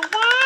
Bye-bye.